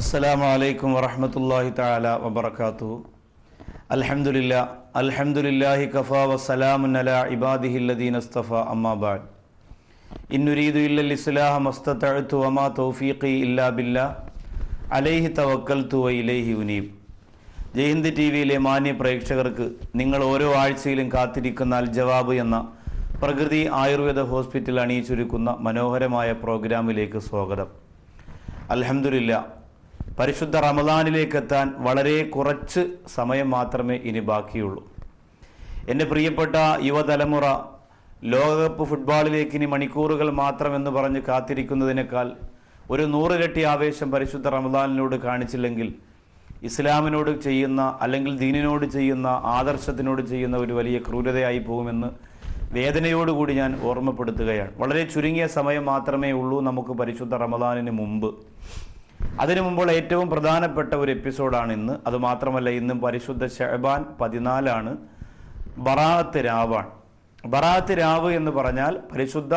അസ്സലാമു അലൈക്കും വറഹമത്തല്ലാഹി താല വബർക്കാത്തു അലഹമുല്ല അലഹമുല്ലാഹി കഫ വസ്സലാമുൻ അല ഇബാദിഹില്ലദീൻ അമ്മാബാദ് ഇന്നുരീദു ഇല്ലൽ ഇസ്ലാഹ മസ്തഴത്തു വമാ തൗഫീഖി ഇല്ലാ ബില്ല അലൈഹി തവക്കൽ തുവ ഇലൈഹി ഉനീബ് ജയ്ഹിന്ദ് ടി വിയിലെ മാന്യ പ്രേക്ഷകർക്ക് നിങ്ങൾ ഓരോ ആഴ്ചയിലും കാത്തിരിക്കുന്ന അൽ ജവാബ് എന്ന പ്രകൃതി ആയുർവേദ ഹോസ്പിറ്റൽ അണിയിച്ചൊരുക്കുന്ന മനോഹരമായ പ്രോഗ്രാമിലേക്ക് സ്വാഗതം അലഹമുല്ല പരിശുദ്ധ റമദാനിലേക്ക് എത്താൻ വളരെ കുറച്ച് സമയം മാത്രമേ ഇനി ബാക്കിയുള്ളൂ എൻ്റെ പ്രിയപ്പെട്ട യുവതലമുറ ലോകകപ്പ് ഫുട്ബോളിലേക്ക് ഇനി മണിക്കൂറുകൾ മാത്രമെന്ന് പറഞ്ഞ് കാത്തിരിക്കുന്നതിനേക്കാൾ ഒരു നൂറുകെട്ടി ആവേശം പരിശുദ്ധ റമദാനിനോട് കാണിച്ചില്ലെങ്കിൽ ഇസ്ലാമിനോട് ചെയ്യുന്ന അല്ലെങ്കിൽ ദീനിനോട് ചെയ്യുന്ന ആദർശത്തിനോട് ചെയ്യുന്ന ഒരു വലിയ ക്രൂരതയായി പോകുമെന്ന് വേദനയോടുകൂടി ഞാൻ ഓർമ്മപ്പെടുത്തുകയാണ് വളരെ ചുരുങ്ങിയ സമയം മാത്രമേ ഉള്ളൂ നമുക്ക് പരിശുദ്ധ റമദാനിന് മുമ്പ് അതിനു മുമ്പുള്ള ഏറ്റവും പ്രധാനപ്പെട്ട ഒരു എപ്പിസോഡാണ് ഇന്ന് അത് മാത്രമല്ല ഇന്നും പരിശുദ്ധ ഷെഹബാൻ പതിനാലാണ് ബറാത്ത് രാവാണ് ബറാത്ത് രാവ് എന്ന് പറഞ്ഞാൽ പരിശുദ്ധ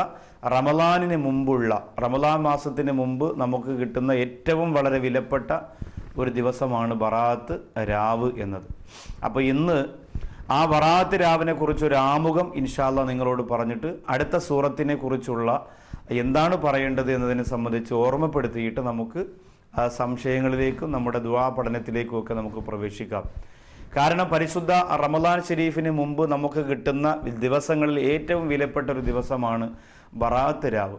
റമലാനിന് മുമ്പുള്ള റമലാൻ മാസത്തിന് മുമ്പ് നമുക്ക് കിട്ടുന്ന ഏറ്റവും വളരെ വിലപ്പെട്ട ഒരു ദിവസമാണ് ബറാത്ത് രാവ് എന്നത് അപ്പോൾ ഇന്ന് ആ വറാത്ത് രാവിനെ കുറിച്ചൊരു ആമുഖം ഇൻഷാല്ല നിങ്ങളോട് പറഞ്ഞിട്ട് അടുത്ത സൂറത്തിനെ കുറിച്ചുള്ള എന്താണ് പറയേണ്ടത് എന്നതിനെ സംബന്ധിച്ച് ഓർമ്മപ്പെടുത്തിയിട്ട് നമുക്ക് സംശയങ്ങളിലേക്കും നമ്മുടെ ദുവാ പഠനത്തിലേക്കും ഒക്കെ നമുക്ക് പ്രവേശിക്കാം കാരണം പരിശുദ്ധ റമദാൻ ഷെരീഫിന് മുമ്പ് നമുക്ക് കിട്ടുന്ന ദിവസങ്ങളിൽ ഏറ്റവും വിലപ്പെട്ട ഒരു ദിവസമാണ് ബറാത്ത് രാവ്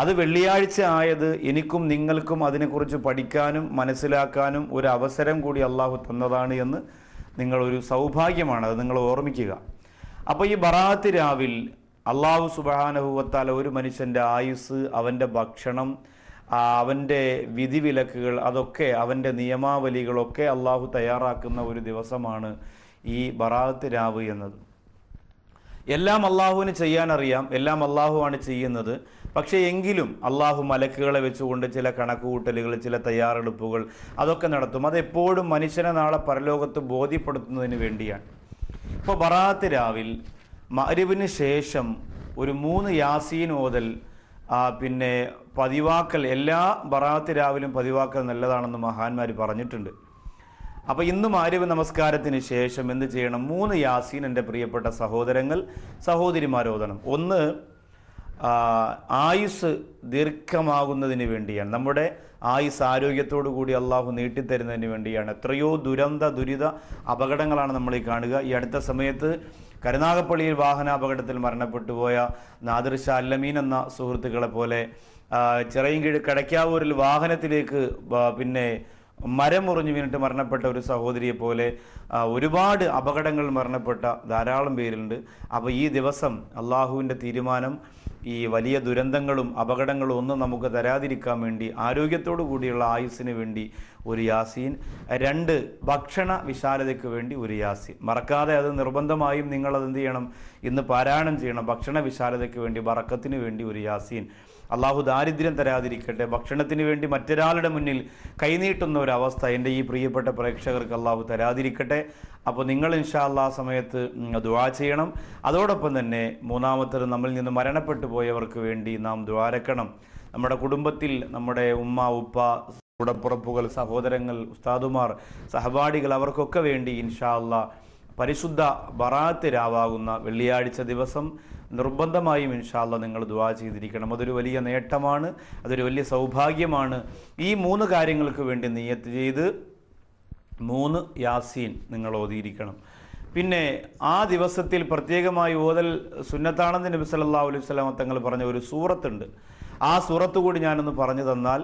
അത് വെള്ളിയാഴ്ച ആയത് എനിക്കും നിങ്ങൾക്കും അതിനെക്കുറിച്ച് പഠിക്കാനും മനസ്സിലാക്കാനും ഒരു അവസരം കൂടി അള്ളാഹു തന്നതാണ് എന്ന് നിങ്ങളൊരു സൗഭാഗ്യമാണ് അത് നിങ്ങൾ ഓർമ്മിക്കുക അപ്പോൾ ഈ ബറാത്ത് രാവിൽ അള്ളാഹു സുബാനഹുവത്താല ഒരു മനുഷ്യൻ്റെ ആയുസ് അവൻ്റെ ഭക്ഷണം അവൻ്റെ വിധിവിലക്കുകൾ അതൊക്കെ അവൻ്റെ നിയമാവലികളൊക്കെ അള്ളാഹു തയ്യാറാക്കുന്ന ഒരു ദിവസമാണ് ഈ ബറാത്ത് രാവ് എന്നത് എല്ലാം അള്ളാഹുവിന് ചെയ്യാനറിയാം എല്ലാം അള്ളാഹുവാണ് ചെയ്യുന്നത് പക്ഷേ എങ്കിലും അള്ളാഹു മലക്കുകളെ വെച്ചുകൊണ്ട് ചില കണക്കുകൂട്ടലുകൾ ചില തയ്യാറെടുപ്പുകൾ അതൊക്കെ നടത്തും അതെപ്പോഴും മനുഷ്യനെ നാളെ പരലോകത്ത് ബോധ്യപ്പെടുത്തുന്നതിന് വേണ്ടിയാണ് ഇപ്പോൾ ബറാത്ത് രാവിൽ മരുവിന് ശേഷം ഒരു മൂന്ന് യാസീൻ ഓതൽ പിന്നെ പതിവാക്കൽ എല്ലാ ബറാത്ത് രാവിലും പതിവാക്കൽ നല്ലതാണെന്ന് മഹാന്മാർ പറഞ്ഞിട്ടുണ്ട് അപ്പോൾ ഇന്ന് ആര്യവ നമസ്കാരത്തിന് ശേഷം എന്ത് ചെയ്യണം മൂന്ന് യാസീൻ എൻ്റെ പ്രിയപ്പെട്ട സഹോദരങ്ങൾ സഹോദരിമാരോദനം ഒന്ന് ആയുസ് ദീർഘമാകുന്നതിന് വേണ്ടിയാണ് നമ്മുടെ ആയുസ് ആരോഗ്യത്തോടു കൂടി അള്ളാഹു നീട്ടിത്തരുന്നതിന് വേണ്ടിയാണ് എത്രയോ ദുരന്ത ദുരിത അപകടങ്ങളാണ് നമ്മൾ ഈ കാണുക ഈ അടുത്ത സമയത്ത് കരുനാഗപ്പള്ളിയിൽ വാഹനാപകടത്തിൽ മരണപ്പെട്ടുപോയ പോയ ഷാ അല്ലമീൻ എന്ന സുഹൃത്തുക്കളെ പോലെ ചിറയിൻകീഴ് കടയ്ക്കാവൂരിൽ വാഹനത്തിലേക്ക് പിന്നെ മരം മുറിഞ്ഞു വീണിട്ട് മരണപ്പെട്ട ഒരു സഹോദരിയെ പോലെ ഒരുപാട് അപകടങ്ങൾ മരണപ്പെട്ട ധാരാളം പേരുണ്ട് അപ്പോൾ ഈ ദിവസം അള്ളാഹുവിൻ്റെ തീരുമാനം ഈ വലിയ ദുരന്തങ്ങളും അപകടങ്ങളും ഒന്നും നമുക്ക് തരാതിരിക്കാൻ വേണ്ടി ആരോഗ്യത്തോടു കൂടിയുള്ള ആയുസ്സിന് വേണ്ടി ഒരു യാസീൻ രണ്ട് ഭക്ഷണ വിശാലതയ്ക്ക് വേണ്ടി ഒരു യാസീൻ മറക്കാതെ അത് നിർബന്ധമായും നിങ്ങളത് എന്ത് ചെയ്യണം ഇന്ന് പാരായണം ചെയ്യണം ഭക്ഷണ വിശാലതയ്ക്ക് വേണ്ടി വറക്കത്തിന് വേണ്ടി ഒരു യാസീൻ അള്ളാഹു ദാരിദ്ര്യം തരാതിരിക്കട്ടെ ഭക്ഷണത്തിന് വേണ്ടി മറ്റൊരാളുടെ മുന്നിൽ കൈനീട്ടുന്ന ഒരവസ്ഥ എൻ്റെ ഈ പ്രിയപ്പെട്ട പ്രേക്ഷകർക്ക് അള്ളാഹു തരാതിരിക്കട്ടെ അപ്പോൾ നിങ്ങൾ ഇൻഷാ അല്ലാ സമയത്ത് ദുവാ ചെയ്യണം അതോടൊപ്പം തന്നെ മൂന്നാമത്തത് നമ്മിൽ നിന്ന് മരണപ്പെട്ടു പോയവർക്ക് വേണ്ടി നാം ദ്വാരക്കണം നമ്മുടെ കുടുംബത്തിൽ നമ്മുടെ ഉമ്മ ഉപ്പ ഉടപ്പുറപ്പുകൾ സഹോദരങ്ങൾ ഉസ്താദുമാർ സഹപാഠികൾ അവർക്കൊക്കെ വേണ്ടി ഇൻഷാ അള്ളാഹ് പരിശുദ്ധ ബറാത്ത് രാവാകുന്ന വെള്ളിയാഴ്ച ദിവസം നിർബന്ധമായും ഇൻഷാല്ല നിങ്ങൾ ദുവാ ചെയ്തിരിക്കണം അതൊരു വലിയ നേട്ടമാണ് അതൊരു വലിയ സൗഭാഗ്യമാണ് ഈ മൂന്ന് കാര്യങ്ങൾക്ക് വേണ്ടി നീയത്ത് ചെയ്ത് മൂന്ന് യാസീൻ നിങ്ങൾ ഓതിയിരിക്കണം പിന്നെ ആ ദിവസത്തിൽ പ്രത്യേകമായി ഓതൽ സുന്നത്താണെന്ന് നബി സല്ലാ അലൈഹി സ്വലാമത്തങ്ങൾ തങ്ങൾ പറഞ്ഞ ഒരു സൂറത്തുണ്ട് ആ സൂറത്ത് കൂടി ഞാനൊന്ന് പറഞ്ഞു തന്നാൽ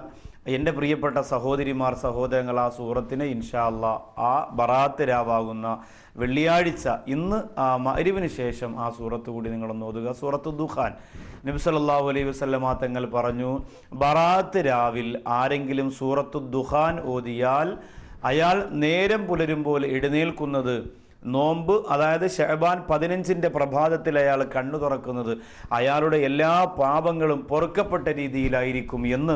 എൻ്റെ പ്രിയപ്പെട്ട സഹോദരിമാർ സഹോദരങ്ങൾ ആ സൂറത്തിനെ ഇൻഷാ ആ ബറാത്ത് രാവാകുന്ന വെള്ളിയാഴ്ച ഇന്ന് മരുവിന് ശേഷം ആ സൂറത്ത് കൂടി നിങ്ങളൊന്ന് ഓതുക സൂറത്ത് ദുഖാൻ നബ്സല്ലാഹു അലൈഹി വസ്ലമാ തങ്ങൾ പറഞ്ഞു ബറാത്ത് രാവിൽ ആരെങ്കിലും സൂറത്ത് ദുഖാൻ ഓതിയാൽ അയാൾ നേരം പുലരുമ്പോൾ എഴുന്നേൽക്കുന്നത് നോമ്പ് അതായത് ഷെഹബാൻ പതിനഞ്ചിൻ്റെ പ്രഭാതത്തിൽ അയാൾ കണ്ണു തുറക്കുന്നത് അയാളുടെ എല്ലാ പാപങ്ങളും പൊറുക്കപ്പെട്ട രീതിയിലായിരിക്കും എന്ന്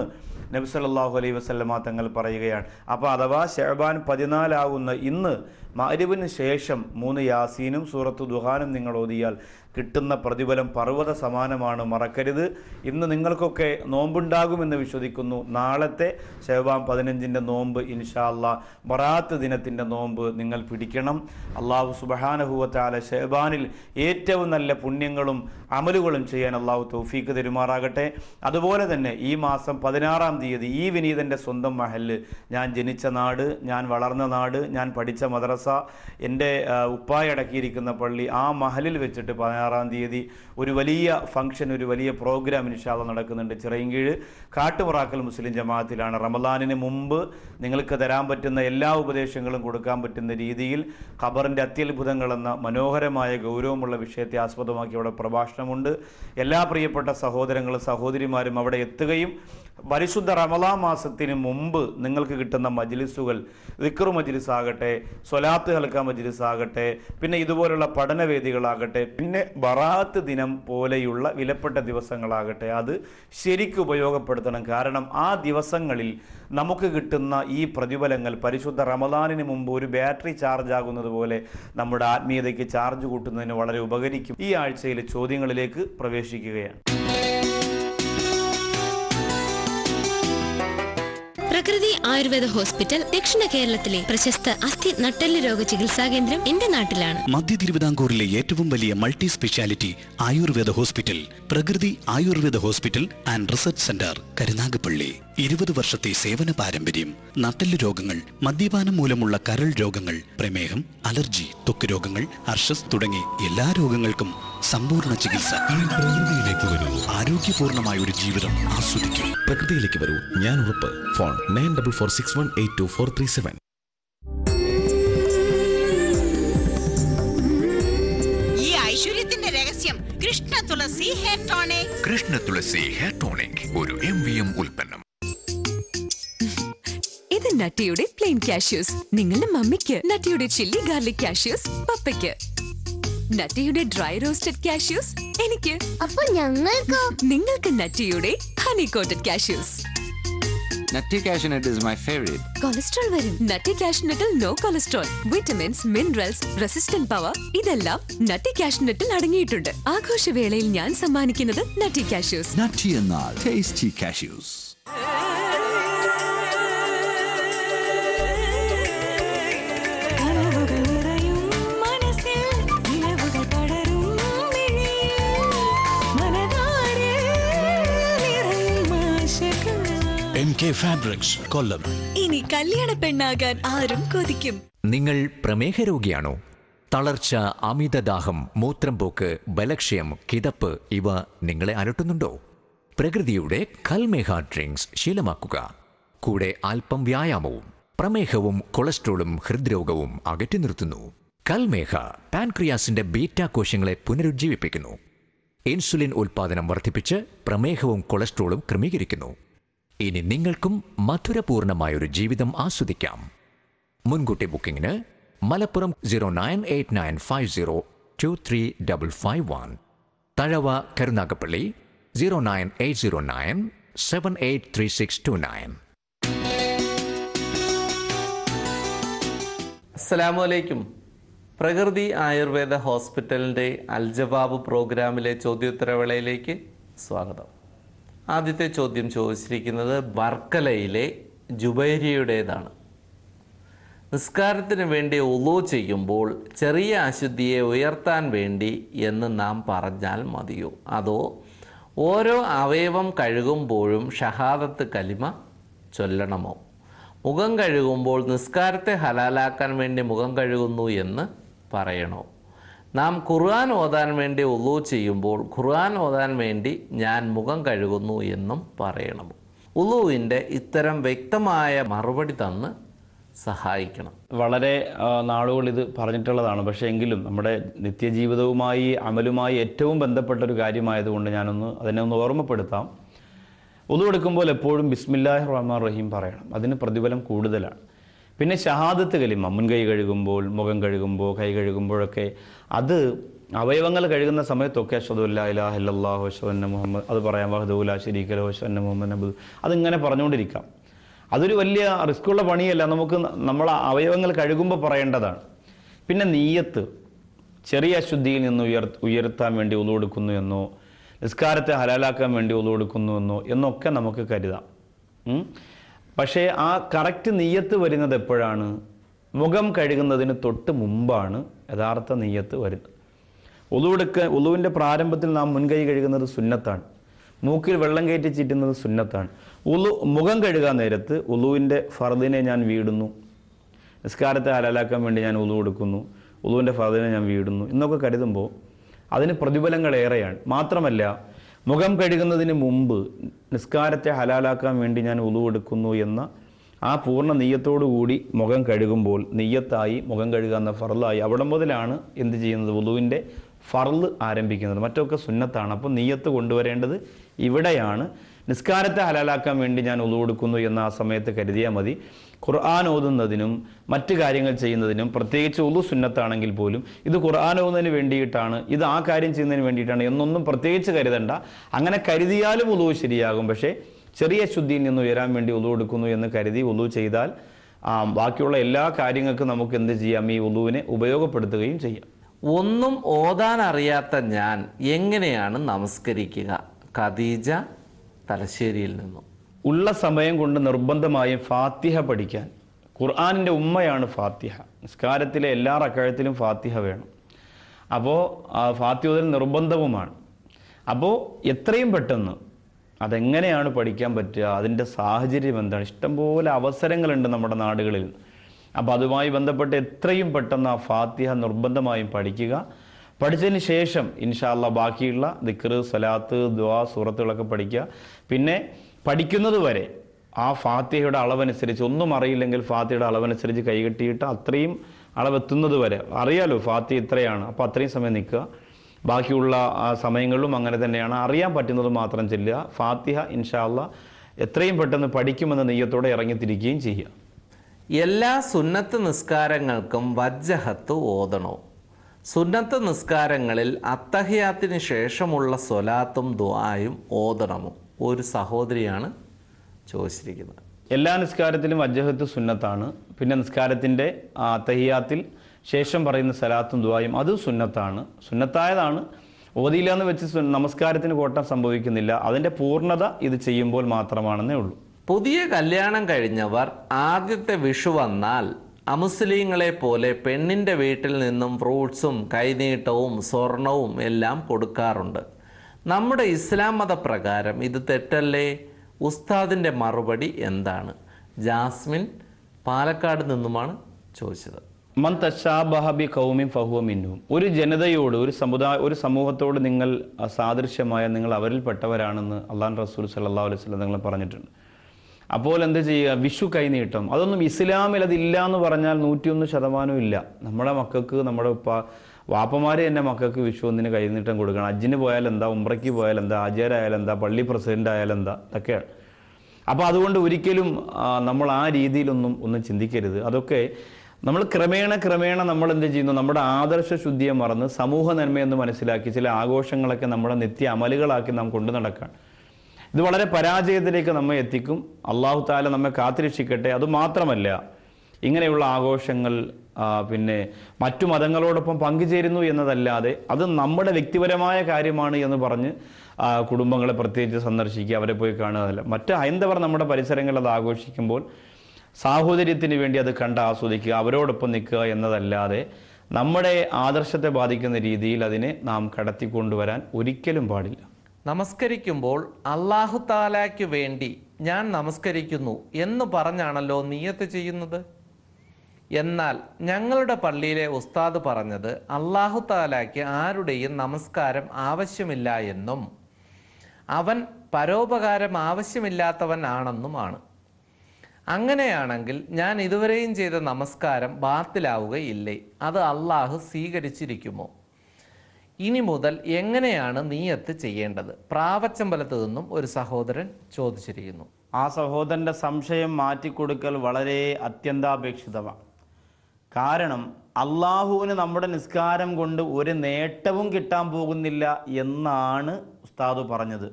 നബി സല്ലാഹു അലൈഹി വസ്ലമ തങ്ങൾ പറയുകയാണ് അപ്പോൾ അഥവാ ഷെഹബാൻ പതിനാലാകുന്ന ഇന്ന് മഅരിവിന് ശേഷം മൂന്ന് യാസീനും സൂറത്ത് ദുഹാനും നിങ്ങൾ ഓതിയാൽ കിട്ടുന്ന പ്രതിഫലം പർവ്വത സമാനമാണ് മറക്കരുത് ഇന്ന് നിങ്ങൾക്കൊക്കെ നോമ്പുണ്ടാകുമെന്ന് വിശ്വസിക്കുന്നു നാളത്തെ ഷെഹബാം പതിനഞ്ചിൻ്റെ നോമ്പ് ഇൻഷാ അല്ലാ ബറാത്ത് ദിനത്തിൻ്റെ നോമ്പ് നിങ്ങൾ പിടിക്കണം അള്ളാഹു സുബഹാനഹുവത്താല ഷെഹബാനിൽ ഏറ്റവും നല്ല പുണ്യങ്ങളും അമലുകളും ചെയ്യാൻ അള്ളാഹു തൗഫീക്ക് തെരുമാറാകട്ടെ അതുപോലെ തന്നെ ഈ മാസം പതിനാറാം തീയതി ഈ വിനീതൻ്റെ സ്വന്തം മഹല് ഞാൻ ജനിച്ച നാട് ഞാൻ വളർന്ന നാട് ഞാൻ പഠിച്ച മദ്രസ മദ്രസ എൻ്റെ ഉപ്പായ അടക്കിയിരിക്കുന്ന പള്ളി ആ മഹലിൽ വെച്ചിട്ട് പതിനാറാം തീയതി ഒരു വലിയ ഫംഗ്ഷൻ ഒരു വലിയ പ്രോഗ്രാം ഇൻഷാല്ല നടക്കുന്നുണ്ട് ചിറയൻകീഴ് കാട്ടുപറാക്കൽ മുസ്ലിം ജമാഅത്തിലാണ് റമദാനിന് മുമ്പ് നിങ്ങൾക്ക് തരാൻ പറ്റുന്ന എല്ലാ ഉപദേശങ്ങളും കൊടുക്കാൻ പറ്റുന്ന രീതിയിൽ ഖബറിൻ്റെ അത്യത്ഭുതങ്ങൾ എന്ന മനോഹരമായ ഗൗരവമുള്ള വിഷയത്തെ ആസ്പദമാക്കി അവിടെ പ്രഭാഷണമുണ്ട് എല്ലാ പ്രിയപ്പെട്ട സഹോദരങ്ങളും സഹോദരിമാരും അവിടെ എത്തുകയും പരിശുദ്ധ റമലാ മാസത്തിന് മുമ്പ് നിങ്ങൾക്ക് കിട്ടുന്ന മജ്ലിസുകൾ ദിക്റു മജ്ലിസ് ആകട്ടെ സൊലാത്ത് ഹൽക്ക മജ്ലിസ് ആകട്ടെ പിന്നെ ഇതുപോലുള്ള പഠനവേദികളാകട്ടെ പിന്നെ ബറാത്ത് ദിനം പോലെയുള്ള വിലപ്പെട്ട ദിവസങ്ങളാകട്ടെ അത് ശരിക്കും ഉപയോഗപ്പെടുത്തണം കാരണം ആ ദിവസങ്ങളിൽ നമുക്ക് കിട്ടുന്ന ഈ പ്രതിഫലങ്ങൾ പരിശുദ്ധ റമദാനിന് മുമ്പ് ഒരു ബാറ്ററി ചാർജ് ആകുന്നത് പോലെ നമ്മുടെ ആത്മീയതയ്ക്ക് ചാർജ് കൂട്ടുന്നതിന് വളരെ ഉപകരിക്കും ഈ ആഴ്ചയിലെ ചോദ്യങ്ങളിലേക്ക് പ്രവേശിക്കുകയാണ് പ്രകൃതി ആയുർവേദ ഹോസ്പിറ്റൽ ദക്ഷിണ കേരളത്തിലെ പ്രശസ്ത അസ്ഥി നട്ടെല്ല് രോഗ ചികിത്സാ കേന്ദ്രം എന്റെ നാട്ടിലാണ് മധ്യ തിരുവിതാംകൂറിലെ ഏറ്റവും വലിയ multi speciality Ayurveda hospital Prakriti Ayurveda hospital and research centre Karunagappally ഇരുപത് വർഷത്തെ സേവന പാരമ്പര്യം നട്ടെല്ല് രോഗങ്ങൾ മദ്യപാനം മൂലമുള്ള കരൾ രോഗങ്ങൾ പ്രമേഹം അലർജി തൊക്ക് രോഗങ്ങൾ അർഷസ് തുടങ്ങി എല്ലാ രോഗങ്ങൾക്കും സമ്പൂർണ്ണ ചികിത്സ പ്രകൃതിയിലേക്ക് വരൂ ആരോഗ്യപൂർണമായ ഒരു ജീവിതം ആസ്വദിക്കൂ പ്രകൃതിയിലേക്ക് വരൂ ഞാൻ ഉറപ്പ് phone nine double four six one eight two four three seven ഈ ഐശ്വര്യത്തിന്റെ രഹസ്യം Krishna Tulsi hair tonic Krishna Tulsi hair tonic ഒരു ഉൽപ്പന്നം ഇത് നട്ടിയുടെ പ്ലെയിൻ കാഷ്യൂസ് നിങ്ങളുടെ മമ്മിക്ക് നട്ടിയുടെ ചില്ലി ഗാർലിക് കാഷ്യൂസ് പപ്പയ്ക്ക് നട്ടിയുടെ ഡ്രൈ റോസ്റ്റഡ് കാഷ്യൂസ് എനിക്ക് അപ്പൊ ഞങ്ങൾക്ക് നിങ്ങൾക്ക് നട്ടിയുടെ honey coated cashews Nutty cashnut is my favourite cholesterol വരും നട്ടി കാഷ്നട്ടിൽ no cholesterol vitamins minerals resistant power ഇതെല്ലാം നട്ടി കാഷ്നട്ടിൽ അടങ്ങിയിട്ടുണ്ട് velayil ഞാൻ sammanikkunnathu നട്ടി കാഷ്യൂസ് നട്ടി എന്നാൽ tasty cashews K fabrics Kollam ഇനി കല്യാണ പെണ്ണാകാൻ ആരും കൊതിക്കും നിങ്ങൾ പ്രമേഹ രോഗിയാണോ തളർച്ച അമിതദാഹം മൂത്രം പോക്ക് ബലക്ഷയം കിതപ്പ് ഇവ നിങ്ങളെ അലട്ടുന്നുണ്ടോ പ്രകൃതിയുടെ കൽമേഹ ഡ്രിങ്ക്സ് ശീലമാക്കുക കൂടെ അല്പം വ്യായാമവും പ്രമേഹവും കൊളസ്ട്രോളും ഹൃദ്രോഗവും അകറ്റി നിർത്തുന്നു കൽമേഹ പാൻക്രിയാസിന്റെ ബീറ്റാ കോശങ്ങളെ പുനരുജ്ജീവിപ്പിക്കുന്നു ഇൻസുലിൻ ഉൽപാദനം വർദ്ധിപ്പിച്ച് പ്രമേഹവും കൊളസ്ട്രോളും ക്രമീകരിക്കുന്നു ഇനി നിങ്ങൾക്കും മധുരപൂർണമായൊരു ജീവിതം ആസ്വദിക്കാം മുൻകൂട്ടി ബുക്കിംഗിന് Malappuram zero nine eight nine five zero two three double five one Thazhava Karunagappally zero nine eight zero nine seven eight three six two nine അസ്സലാമലൈക്കും പ്രകൃതി ആയുർവേദ ഹോസ്പിറ്റലിൻ്റെ അൽജവാബ് പ്രോഗ്രാമിലെ ചോദ്യോത്തരവേളയിലേക്ക് സ്വാഗതം ആദ്യത്തെ ചോദ്യം ചോദിച്ചിരിക്കുന്നത് വർക്കലയിലെ ജുബൈരിയുടേതാണ് നിസ്കാരത്തിന് വേണ്ടി ഒലോ ചെയ്യുമ്പോൾ ചെറിയ അശുദ്ധിയെ ഉയർത്താൻ വേണ്ടി എന്ന് നാം പറഞ്ഞാൽ മതിയോ അതോ ഓരോ അവയവം കഴുകുമ്പോഴും ഷഹാദത്ത് കലിമ ചൊല്ലണമോ മുഖം കഴുകുമ്പോൾ നിസ്കാരത്തെ ഹലാലാക്കാൻ വേണ്ടി മുഖം കഴുകുന്നു എന്ന് പറയണോ നാം ഖുർആൻ ഓതാൻ വേണ്ടി ഉളു ചെയ്യുമ്പോൾ ഖുർആൻ ഓതാൻ വേണ്ടി ഞാൻ മുഖം കഴുകുന്നു എന്നും പറയണം ഉളുവിൻ്റെ ഇത്തരം വ്യക്തമായ മറുപടി തന്ന് സഹായിക്കണം വളരെ നാളുകൾ ഇത് പറഞ്ഞിട്ടുള്ളതാണ് പക്ഷേ എങ്കിലും നമ്മുടെ നിത്യജീവിതവുമായി അമലുമായി ഏറ്റവും ബന്ധപ്പെട്ട ഒരു കാര്യമായതുകൊണ്ട് ഞാനൊന്ന് അതിനെ ഒന്ന് ഓർമ്മപ്പെടുത്താം ഒതുവെടുക്കുമ്പോൾ എപ്പോഴും ബിസ്മില്ലാഹി റഹ്മാൻ റഹീം പറയണം അതിന് പ്രതിഫലം കൂടുതലാണ് പിന്നെ ഷഹാദത്ത് കലിമ മുൻകൈ കഴുകുമ്പോൾ മുഖം കഴുകുമ്പോൾ കൈ കഴുകുമ്പോഴൊക്കെ അത് അവയവങ്ങൾ കഴുകുന്ന സമയത്തൊക്കെ അഷദുല്ല ഇലാഹ് ഇല്ലാഹു മുഹമ്മദ് അത് പറയാം വഹദൂല ഷരീഖ് അഷന്ന മുഹമ്മദ് നബുദ് അതിങ്ങനെ പറഞ്ഞുകൊണ്ടിരിക്കാം അതൊരു വലിയ റിസ്ക്കുള്ള പണിയല്ല നമുക്ക് നമ്മൾ അവയവങ്ങൾ കഴുകുമ്പോൾ പറയേണ്ടതാണ് പിന്നെ നീയത്ത് ചെറിയ അശുദ്ധിയിൽ നിന്ന് ഉയർ ഉയർത്താൻ വേണ്ടി ഉള്ളു എന്നോ നിസ്കാരത്തെ ഹലാലാക്കാൻ വേണ്ടി ഉള്ളു എന്നോ എന്നൊക്കെ നമുക്ക് കരുതാം പക്ഷേ ആ കറക്റ്റ് നെയ്യത്ത് വരുന്നത് എപ്പോഴാണ് മുഖം കഴുകുന്നതിന് തൊട്ട് മുമ്പാണ് യഥാർത്ഥ നെയ്യത്ത് വരുന്നത് ഒലുവെടുക്ക ഒലുവിൻ്റെ പ്രാരംഭത്തിൽ നാം മുൻകൈ കഴുകുന്നത് സുന്നത്താണ് മൂക്കിൽ വെള്ളം കയറ്റി ചീറ്റുന്നത് സുന്നത്താണ് ഉളു മുഖം കഴുകാൻ നേരത്ത് ഉളുവിൻ്റെ ഫറദിനെ ഞാൻ വീടുന്നു നിസ്കാരത്തെ ഹലാലാക്കാൻ വേണ്ടി ഞാൻ ഉളു കൊടുക്കുന്നു ഉളുവിൻ്റെ ഫറദിനെ ഞാൻ വീടുന്നു എന്നൊക്കെ കരുതുമ്പോൾ അതിന് പ്രതിഫലങ്ങൾ ഏറെയാണ് മാത്രമല്ല മുഖം കഴുകുന്നതിന് മുമ്പ് നിസ്കാരത്തെ ഹലാലാക്കാൻ വേണ്ടി ഞാൻ ഉളുവെടുക്കുന്നു എന്ന ആ പൂർണ്ണ കൂടി മുഖം കഴുകുമ്പോൾ നെയ്യത്തായി മുഖം കഴുകുക എന്ന ഫറലായി അവിടെ മുതലാണ് എന്ത് ചെയ്യുന്നത് ഉളുവിൻ്റെ ഫറൽ ആരംഭിക്കുന്നത് മറ്റൊക്കെ സുന്നത്താണ് അപ്പോൾ നെയ്യത്ത് കൊണ്ടുവരേണ്ടത് ഇവിടെയാണ് നിസ്കാരത്തെ ഹലാലാക്കാൻ വേണ്ടി ഞാൻ ഒതു കൊടുക്കുന്നു എന്ന ആ സമയത്ത് കരുതിയാൽ മതി ഖുർആൻ ഓതുന്നതിനും മറ്റു കാര്യങ്ങൾ ചെയ്യുന്നതിനും പ്രത്യേകിച്ച് ഉളു സുന്നത്താണെങ്കിൽ പോലും ഇത് ഖുർആൻ ഓതുന്നതിന് വേണ്ടിയിട്ടാണ് ഇത് ആ കാര്യം ചെയ്യുന്നതിന് വേണ്ടിയിട്ടാണ് എന്നൊന്നും പ്രത്യേകിച്ച് കരുതണ്ട അങ്ങനെ കരുതിയാലും ഉളു ശരിയാകും പക്ഷേ ചെറിയ ശുദ്ധിയിൽ നിന്ന് ഉയരാൻ വേണ്ടി ഉളു എടുക്കുന്നു എന്ന് കരുതി ഉളു ചെയ്താൽ ആ ബാക്കിയുള്ള എല്ലാ കാര്യങ്ങൾക്കും നമുക്ക് എന്ത് ചെയ്യാം ഈ ഉളുവിനെ ഉപയോഗപ്പെടുത്തുകയും ചെയ്യാം ഒന്നും ഓതാൻ അറിയാത്ത ഞാൻ എങ്ങനെയാണ് നമസ്കരിക്കുക ഖദീജ തലശ്ശേരിയിൽ നിന്നും ഉള്ള സമയം കൊണ്ട് നിർബന്ധമായും ഫാത്തിഹ പഠിക്കാൻ ഖുർആാനിൻ്റെ ഉമ്മയാണ് ഫാത്തിഹ നിസ്കാരത്തിലെ എല്ലാ റക്കാഴത്തിലും ഫാത്തിഹ വേണം അപ്പോൾ ഫാത്തിഹോദൽ നിർബന്ധവുമാണ് അപ്പോൾ എത്രയും പെട്ടെന്ന് അതെങ്ങനെയാണ് പഠിക്കാൻ പറ്റുക അതിൻ്റെ സാഹചര്യം എന്താണ് ഇഷ്ടംപോലെ അവസരങ്ങളുണ്ട് നമ്മുടെ നാടുകളിൽ അപ്പോൾ അതുമായി ബന്ധപ്പെട്ട് എത്രയും പെട്ടെന്ന് ആ ഫാത്തിഹ നിർബന്ധമായും പഠിക്കുക പഠിച്ചതിന് ശേഷം ഇൻഷാല്ല ബാക്കിയുള്ള ദിക്കർ സലാത്ത് ദ്വാ സൂറത്തുകളൊക്കെ പഠിക്കുക പിന്നെ പഠിക്കുന്നത് വരെ ആ ഫാത്തിഹയുടെ അളവനുസരിച്ച് ഒന്നും അറിയില്ലെങ്കിൽ ഫാത്തിയുടെ അളവനുസരിച്ച് കൈകെട്ടിയിട്ട് അത്രയും അളവെത്തുന്നത് വരെ അറിയാലോ ഫാത്തി ഇത്രയാണ് അപ്പോൾ അത്രയും സമയം നിൽക്കുക ബാക്കിയുള്ള സമയങ്ങളിലും അങ്ങനെ തന്നെയാണ് അറിയാൻ പറ്റുന്നത് മാത്രം ചെല്ലുക ഫാത്തിഹ ഇൻഷാല്ല എത്രയും പെട്ടെന്ന് പഠിക്കുമെന്ന നെയ്യത്തോടെ ഇറങ്ങിത്തിരിക്കുകയും ചെയ്യുക എല്ലാ സുന്നത്ത് നിസ്കാരങ്ങൾക്കും വജ്ജഹത്ത് ഓതണോ സുന്നത്ത് നിസ്കാരങ്ങളിൽ അത്തഹയാത്തിന് ശേഷമുള്ള സ്വലാത്തും ദുആയും ഓതണമോ ഒരു സഹോദരിയാണ് ചോദിച്ചിരിക്കുന്നത് എല്ലാ നിസ്കാരത്തിലും അജഹത്ത് സുന്നത്താണ് പിന്നെ നിസ്കാരത്തിൻ്റെ അത്തഹിയാത്തിൽ ശേഷം പറയുന്ന സലാത്തും ദുവായും അത് സുന്നത്താണ് സുന്നത്തായതാണ് ഓതിയില്ല എന്ന് വെച്ച് നമസ്കാരത്തിന് കോട്ടം സംഭവിക്കുന്നില്ല അതിൻ്റെ പൂർണ്ണത ഇത് ചെയ്യുമ്പോൾ മാത്രമാണെന്നേ ഉള്ളൂ പുതിയ കല്യാണം കഴിഞ്ഞവർ ആദ്യത്തെ വിഷു വന്നാൽ അമുസ്ലിങ്ങളെ പോലെ പെണ്ണിൻ്റെ വീട്ടിൽ നിന്നും ഫ്രൂട്ട്സും കൈനീട്ടവും സ്വർണവും എല്ലാം കൊടുക്കാറുണ്ട് നമ്മുടെ ഇസ്ലാം മതപ്രകാരം ഇത് തെറ്റല്ലേ ഉസ്താദിൻ്റെ മറുപടി എന്താണ് ജാസ്മിൻ പാലക്കാട് നിന്നുമാണ് ചോദിച്ചത് മൻ തശാബഹബി കൗമിൻ ഫഹുവ മിന്നും ഒരു ജനതയോട് ഒരു സമുദായ ഒരു സമൂഹത്തോട് നിങ്ങൾ സാദൃശ്യമായ നിങ്ങൾ അവരിൽപ്പെട്ടവരാണെന്ന് അള്ളാൻ റസൂൽ സല്ലാ അലൈഹി സ്വലം നിങ്ങൾ പറഞ്ഞിട്ടുണ്ട് അപ്പോൾ എന്ത് ചെയ്യുക വിഷു കൈനീട്ടം അതൊന്നും ഇസ്ലാമിൽ അതില്ല എന്ന് പറഞ്ഞാൽ നൂറ്റിയൊന്ന് ശതമാനം ഇല്ല നമ്മുടെ മക്കൾക്ക് നമ്മുടെ ഉപ്പ വാപ്പമാര് തന്നെ മക്കൾക്ക് വിഷു ഒന്നിന് കൈനീട്ടം കൊടുക്കണം അജ്ജിന് പോയാൽ എന്താ ഉമ്രയ്ക്ക് പോയാൽ എന്താ ആചാരായാലും എന്താ പള്ളി പ്രസിഡന്റ് ആയാലും എന്താ ഇതൊക്കെയാണ് അപ്പോൾ അതുകൊണ്ട് ഒരിക്കലും നമ്മൾ ആ രീതിയിലൊന്നും ഒന്നും ചിന്തിക്കരുത് അതൊക്കെ നമ്മൾ ക്രമേണ ക്രമേണ നമ്മൾ എന്ത് ചെയ്യുന്നു നമ്മുടെ ആദർശ ശുദ്ധിയെ മറന്ന് സമൂഹ നന്മയെന്ന് മനസ്സിലാക്കി ചില ആഘോഷങ്ങളൊക്കെ നമ്മുടെ നിത്യ അമലുകളാക്കി നാം കൊണ്ടു നടക്കുകയാണ് ഇത് വളരെ പരാജയത്തിലേക്ക് നമ്മെ എത്തിക്കും അള്ളാഹു താല നമ്മെ കാത്തിരക്ഷിക്കട്ടെ അതുമാത്രമല്ല ഇങ്ങനെയുള്ള ആഘോഷങ്ങൾ പിന്നെ മറ്റു മതങ്ങളോടൊപ്പം പങ്കുചേരുന്നു എന്നതല്ലാതെ അത് നമ്മുടെ വ്യക്തിപരമായ കാര്യമാണ് എന്ന് പറഞ്ഞ് കുടുംബങ്ങളെ പ്രത്യേകിച്ച് സന്ദർശിക്കുക അവരെ പോയി കാണുകയല്ല മറ്റ് ഹൈന്ദവർ നമ്മുടെ പരിസരങ്ങളിൽ അത് ആഘോഷിക്കുമ്പോൾ സാഹോദര്യത്തിന് വേണ്ടി അത് കണ്ട് ആസ്വദിക്കുക അവരോടൊപ്പം നിൽക്കുക എന്നതല്ലാതെ നമ്മുടെ ആദർശത്തെ ബാധിക്കുന്ന രീതിയിൽ അതിനെ നാം കടത്തിക്കൊണ്ടുവരാൻ ഒരിക്കലും പാടില്ല നമസ്കരിക്കുമ്പോൾ അള്ളാഹു താലായ്ക്ക് വേണ്ടി ഞാൻ നമസ്കരിക്കുന്നു എന്ന് പറഞ്ഞാണല്ലോ നീയത്ത് ചെയ്യുന്നത് എന്നാൽ ഞങ്ങളുടെ പള്ളിയിലെ ഉസ്താദ് പറഞ്ഞത് അള്ളാഹു താലായ്ക്ക് ആരുടെയും നമസ്കാരം ആവശ്യമില്ല എന്നും അവൻ പരോപകാരം ആവശ്യമില്ലാത്തവനാണെന്നുമാണ് അങ്ങനെയാണെങ്കിൽ ഞാൻ ഇതുവരെയും ചെയ്ത നമസ്കാരം ബാത്തിലാവുകയില്ലേ അത് അള്ളാഹു സ്വീകരിച്ചിരിക്കുമോ ഇനി മുതൽ എങ്ങനെയാണ് നീയത്ത് ചെയ്യേണ്ടത് പ്രാവച്ചമ്പലത്ത് നിന്നും ഒരു സഹോദരൻ ചോദിച്ചിരിക്കുന്നു ആ സഹോദരൻ്റെ സംശയം മാറ്റിക്കൊടുക്കൽ വളരെ അത്യന്താപേക്ഷിതമാണ് കാരണം അള്ളാഹുവിന് നമ്മുടെ നിസ്കാരം കൊണ്ട് ഒരു നേട്ടവും കിട്ടാൻ പോകുന്നില്ല എന്നാണ് ഉസ്താദ് പറഞ്ഞത്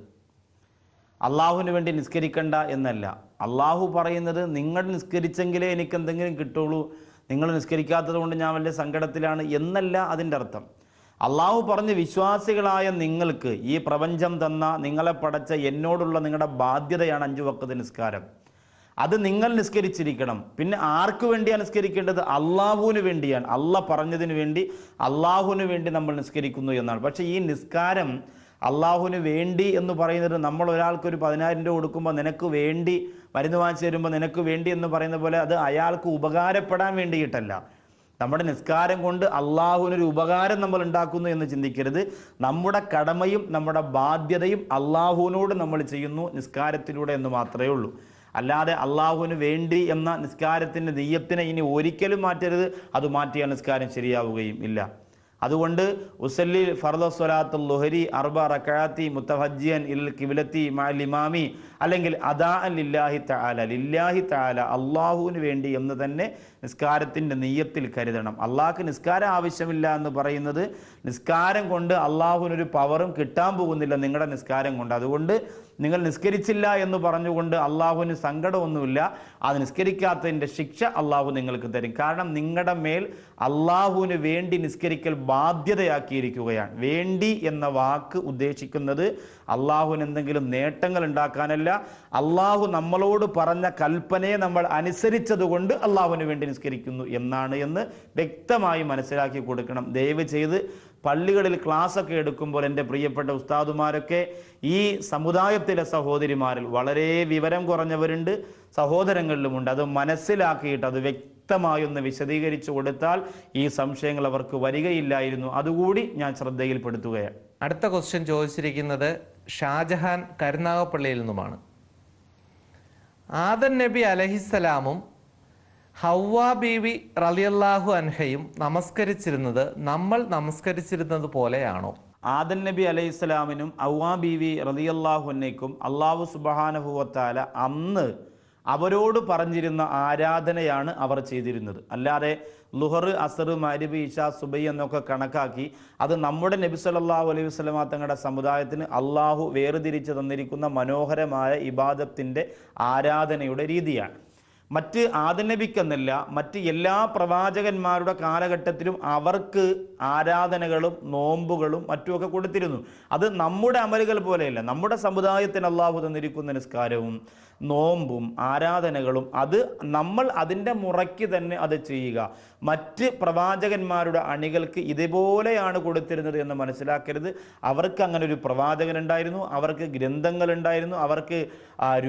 അള്ളാഹുവിന് വേണ്ടി നിസ്കരിക്കണ്ട എന്നല്ല അള്ളാഹു പറയുന്നത് നിങ്ങൾ നിസ്കരിച്ചെങ്കിലേ എനിക്ക് എന്തെങ്കിലും കിട്ടുള്ളൂ നിങ്ങൾ നിസ്കരിക്കാത്തത് കൊണ്ട് ഞാൻ വലിയ സങ്കടത്തിലാണ് എന്നല്ല അതിൻ്റെ അർത്ഥം അള്ളാഹു പറഞ്ഞ് വിശ്വാസികളായ നിങ്ങൾക്ക് ഈ പ്രപഞ്ചം തന്ന നിങ്ങളെ പടച്ച എന്നോടുള്ള നിങ്ങളുടെ ബാധ്യതയാണ് അഞ്ചു വക്കത്തെ നിസ്കാരം അത് നിങ്ങൾ നിസ്കരിച്ചിരിക്കണം പിന്നെ ആർക്കു വേണ്ടിയാണ് നിസ്കരിക്കേണ്ടത് അള്ളാഹുവിന് വേണ്ടിയാണ് അള്ളാഹ് പറഞ്ഞതിന് വേണ്ടി അള്ളാഹുവിന് വേണ്ടി നമ്മൾ നിസ്കരിക്കുന്നു എന്നാണ് പക്ഷേ ഈ നിസ്കാരം അള്ളാഹുവിന് വേണ്ടി എന്ന് പറയുന്നത് നമ്മൾ ഒരാൾക്ക് ഒരു പതിനായിരം രൂപ കൊടുക്കുമ്പോൾ നിനക്ക് വേണ്ടി മരുന്ന് വാങ്ങിച്ചു തരുമ്പോൾ നിനക്ക് വേണ്ടി എന്ന് പറയുന്ന പോലെ അത് അയാൾക്ക് ഉപകാരപ്പെടാൻ വേണ്ടിയിട്ടല്ല നമ്മുടെ നിസ്കാരം കൊണ്ട് അള്ളാഹുവിനൊരു ഉപകാരം നമ്മൾ ഉണ്ടാക്കുന്നു എന്ന് ചിന്തിക്കരുത് നമ്മുടെ കടമയും നമ്മുടെ ബാധ്യതയും അള്ളാഹുവിനോട് നമ്മൾ ചെയ്യുന്നു നിസ്കാരത്തിലൂടെ എന്ന് മാത്രമേ ഉള്ളൂ അല്ലാതെ അള്ളാഹുവിന് വേണ്ടി എന്ന നിസ്കാരത്തിൻ്റെ നെയ്യത്തിനെ ഇനി ഒരിക്കലും മാറ്റരുത് അത് മാറ്റിയ നിസ്കാരം ശരിയാവുകയും ഇല്ല അതുകൊണ്ട് ഉസല്ലി ഫർദ സ്വലാത്തുൽ ലൊഹരി അർബ റക്കാത്തി മുത്തഹജ്ജിയൻ ഇൽ കിബിലത്തി മാലിമാമി അല്ലെങ്കിൽ അദാ ലില്ലാഹി താല ലില്ലാഹി താല അള്ളാഹുവിന് വേണ്ടി എന്ന് തന്നെ നിസ്കാരത്തിൻ്റെ നെയ്യത്തിൽ കരുതണം അള്ളാഹ്ക്ക് നിസ്കാരം ആവശ്യമില്ല എന്ന് പറയുന്നത് നിസ്കാരം കൊണ്ട് അള്ളാഹുവിനൊരു പവറും കിട്ടാൻ പോകുന്നില്ല നിങ്ങളുടെ നിസ്കാരം കൊണ്ട് അതുകൊണ്ട് നിങ്ങൾ നിസ്കരിച്ചില്ല എന്ന് പറഞ്ഞുകൊണ്ട് അള്ളാഹുവിന് സങ്കടമൊന്നുമില്ല അത് നിസ്കരിക്കാത്തതിൻ്റെ ശിക്ഷ അള്ളാഹു നിങ്ങൾക്ക് തരും കാരണം നിങ്ങളുടെ മേൽ അള്ളാഹുവിന് വേണ്ടി നിസ്കരിക്കൽ ബാധ്യതയാക്കിയിരിക്കുകയാണ് വേണ്ടി എന്ന വാക്ക് ഉദ്ദേശിക്കുന്നത് അള്ളാഹുവിന് എന്തെങ്കിലും നേട്ടങ്ങൾ ഉണ്ടാക്കാനല്ല അള്ളാഹു നമ്മളോട് പറഞ്ഞ കൽപ്പനയെ നമ്മൾ അനുസരിച്ചതുകൊണ്ട് അള്ളാഹുവിന് വേണ്ടി നിസ്കരിക്കുന്നു എന്നാണ് എന്ന് വ്യക്തമായി മനസ്സിലാക്കി കൊടുക്കണം ദയവ് ചെയ്ത് പള്ളികളിൽ ക്ലാസ്സൊക്കെ എടുക്കുമ്പോൾ എൻ്റെ പ്രിയപ്പെട്ട ഉസ്താദുമാരൊക്കെ ഈ സമുദായത്തിലെ സഹോദരിമാരിൽ വളരെ വിവരം കുറഞ്ഞവരുണ്ട് സഹോദരങ്ങളിലുമുണ്ട് അത് മനസ്സിലാക്കിയിട്ട് അത് വ്യക്തമായി ഒന്ന് വിശദീകരിച്ചു കൊടുത്താൽ ഈ സംശയങ്ങൾ അവർക്ക് വരികയില്ലായിരുന്നു അതുകൂടി ഞാൻ ശ്രദ്ധയിൽപ്പെടുത്തുകയാണ് അടുത്ത ക്വസ്റ്റ്യൻ ചോദിച്ചിരിക്കുന്നത് ഷാജഹാൻ കരുനാഗപ്പള്ളിയിൽ നിന്നുമാണ് ആദൻ നബി അലഹിസലാമും ഹൗവ ബീവി റലിയല്ലാഹു അൻഹയും നമസ്കരിച്ചിരുന്നത് നമ്മൾ നമസ്കരിച്ചിരുന്നത് പോലെയാണോ ആദൻ നബി അലൈഹി സ്വലാമിനും ഔവാ ബീവി റലിയല്ലാഹു അന്നയ്ക്കും അള്ളാഹു സുബാനഹുവത്താല അന്ന് അവരോട് പറഞ്ഞിരുന്ന ആരാധനയാണ് അവർ ചെയ്തിരുന്നത് അല്ലാതെ ലുഹർ അസർ മരിബ് ഇഷ സുബൈ എന്നൊക്കെ കണക്കാക്കി അത് നമ്മുടെ നബി സല്ലാഹു അലൈഹി വസ്ലമ തങ്ങളുടെ സമുദായത്തിന് അള്ളാഹു വേർതിരിച്ച് തന്നിരിക്കുന്ന മനോഹരമായ ഇബാദത്തിൻ്റെ ആരാധനയുടെ രീതിയാണ് മറ്റ് ആദനബിക്കെന്നല്ല മറ്റ് എല്ലാ പ്രവാചകന്മാരുടെ കാലഘട്ടത്തിലും അവർക്ക് ആരാധനകളും നോമ്പുകളും മറ്റുമൊക്കെ കൊടുത്തിരുന്നു അത് നമ്മുടെ അമലുകൾ പോലെയല്ല നമ്മുടെ സമുദായത്തിന് അള്ളാഹു തന്നിരിക്കുന്ന നിസ്കാരവും നോമ്പും ആരാധനകളും അത് നമ്മൾ അതിൻ്റെ മുറയ്ക്ക് തന്നെ അത് ചെയ്യുക മറ്റ് പ്രവാചകന്മാരുടെ അണികൾക്ക് ഇതുപോലെയാണ് കൊടുത്തിരുന്നത് എന്ന് മനസ്സിലാക്കരുത് അവർക്ക് അങ്ങനെ ഒരു പ്രവാചകൻ ഉണ്ടായിരുന്നു അവർക്ക് ഗ്രന്ഥങ്ങളുണ്ടായിരുന്നു അവർക്ക്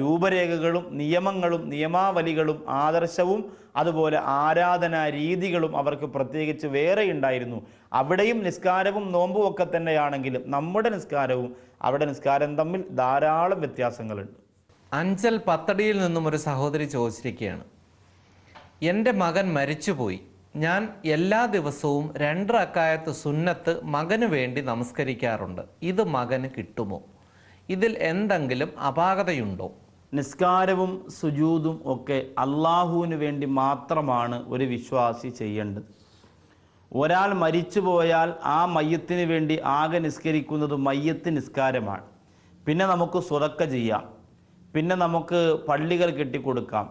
രൂപരേഖകളും നിയമങ്ങളും നിയമാവലികളും ചിന്തകളും ആദർശവും അതുപോലെ ആരാധനാ രീതികളും അവർക്ക് പ്രത്യേകിച്ച് വേറെ ഉണ്ടായിരുന്നു അവിടെയും നിസ്കാരവും നോമ്പും ഒക്കെ തന്നെയാണെങ്കിലും നമ്മുടെ നിസ്കാരവും അവിടെ നിസ്കാരം തമ്മിൽ ധാരാളം വ്യത്യാസങ്ങളുണ്ട് അഞ്ചൽ പത്തടിയിൽ നിന്നും ഒരു സഹോദരി ചോദിച്ചിരിക്കുകയാണ് എൻ്റെ മകൻ മരിച്ചുപോയി ഞാൻ എല്ലാ ദിവസവും രണ്ട് അക്കായത്ത് സുന്നത്ത് മകന് വേണ്ടി നമസ്കരിക്കാറുണ്ട് ഇത് മകന് കിട്ടുമോ ഇതിൽ എന്തെങ്കിലും അപാകതയുണ്ടോ നിസ്കാരവും സുജൂതും ഒക്കെ അള്ളാഹുവിന് വേണ്ടി മാത്രമാണ് ഒരു വിശ്വാസി ചെയ്യേണ്ടത് ഒരാൾ മരിച്ചു പോയാൽ ആ മയ്യത്തിന് വേണ്ടി ആകെ നിസ്കരിക്കുന്നത് മയ്യത്ത് നിസ്കാരമാണ് പിന്നെ നമുക്ക് സുറക്ക ചെയ്യാം പിന്നെ നമുക്ക് പള്ളികൾ കെട്ടിക്കൊടുക്കാം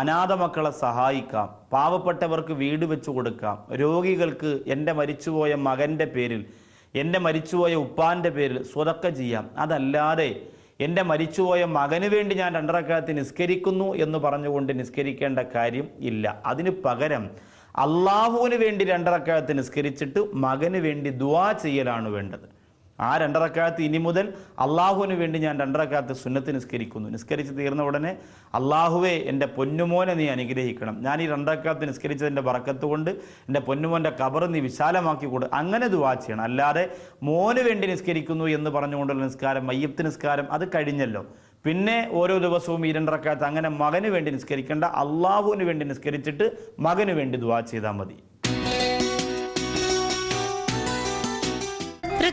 അനാഥ മക്കളെ സഹായിക്കാം പാവപ്പെട്ടവർക്ക് വീട് വെച്ചു കൊടുക്കാം രോഗികൾക്ക് എൻ്റെ മരിച്ചുപോയ മകൻ്റെ പേരിൽ എൻ്റെ മരിച്ചുപോയ ഉപ്പാൻ്റെ പേരിൽ സ്വതക്ക ചെയ്യാം അതല്ലാതെ എൻ്റെ മരിച്ചുപോയ മകന് വേണ്ടി ഞാൻ രണ്ടരക്കാലത്ത് നിസ്കരിക്കുന്നു എന്ന് പറഞ്ഞുകൊണ്ട് നിസ്കരിക്കേണ്ട കാര്യം ഇല്ല അതിന് പകരം അള്ളാഹുവിന് വേണ്ടി രണ്ടരക്കാലത്ത് നിസ്കരിച്ചിട്ട് മകന് വേണ്ടി ദുവാ ചെയ്യലാണ് വേണ്ടത് ആ രണ്ടറക്കാലത്ത് ഇനി മുതൽ അള്ളാഹുവിന് വേണ്ടി ഞാൻ രണ്ടറക്കാലത്ത് സുന്നത്ത് നിസ്കരിക്കുന്നു നിസ്കരിച്ച് തീർന്ന ഉടനെ അള്ളാഹുവെ എൻ്റെ പൊന്നുമോനെ നീ അനുഗ്രഹിക്കണം ഞാൻ ഈ രണ്ടറക്കാലത്ത് നിസ്കരിച്ചതിൻ്റെ വറക്കത്ത് കൊണ്ട് എൻ്റെ പൊന്നുമോൻ്റെ കബർ നീ വിശാലമാക്കി കൊടു അങ്ങനെ ദുവാ ചെയ്യണം അല്ലാതെ മോന് വേണ്ടി നിസ്കരിക്കുന്നു എന്ന് പറഞ്ഞുകൊണ്ടുള്ള നിസ്കാരം മയ്യത്ത് നിസ്കാരം അത് കഴിഞ്ഞല്ലോ പിന്നെ ഓരോ ദിവസവും ഈ രണ്ടറക്കാലത്ത് അങ്ങനെ മകന് വേണ്ടി നിസ്കരിക്കേണ്ട അള്ളാഹുവിന് വേണ്ടി നിസ്കരിച്ചിട്ട് മകന് വേണ്ടി ദുവാ ചെയ്താൽ മതി